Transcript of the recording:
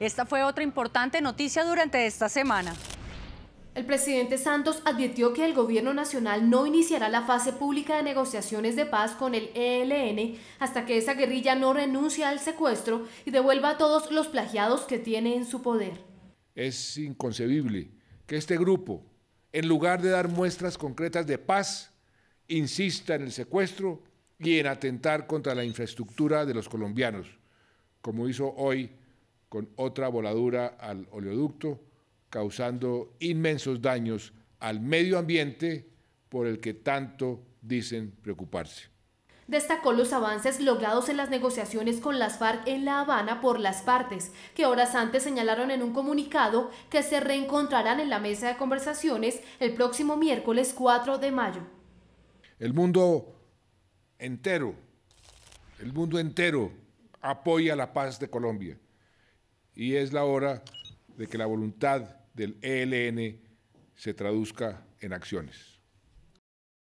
Esta fue otra importante noticia durante esta semana. El presidente Santos advirtió que el gobierno nacional no iniciará la fase pública de negociaciones de paz con el ELN hasta que esa guerrilla no renuncie al secuestro y devuelva a todos los plagiados que tiene en su poder. Es inconcebible que este grupo, en lugar de dar muestras concretas de paz, insista en el secuestro y en atentar contra la infraestructura de los colombianos, como hizo hoy con otra voladura al oleoducto, causando inmensos daños al medio ambiente por el que tanto dicen preocuparse destacó los avances logrados en las negociaciones con las FARC en La Habana por las partes, que horas antes señalaron en un comunicado que se reencontrarán en la mesa de conversaciones el próximo miércoles 4 de mayo. El mundo entero, el mundo entero apoya la paz de Colombia y es la hora de que la voluntad del ELN se traduzca en acciones.